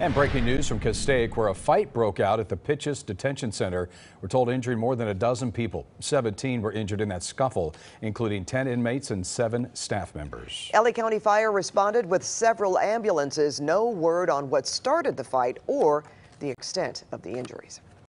And breaking news from Castaic, where a fight broke out at the Pitches Detention Center. We're told injured more than a dozen people. 17 were injured in that scuffle, including 10 inmates and seven staff members. LA County Fire responded with several ambulances. No word on what started the fight or the extent of the injuries.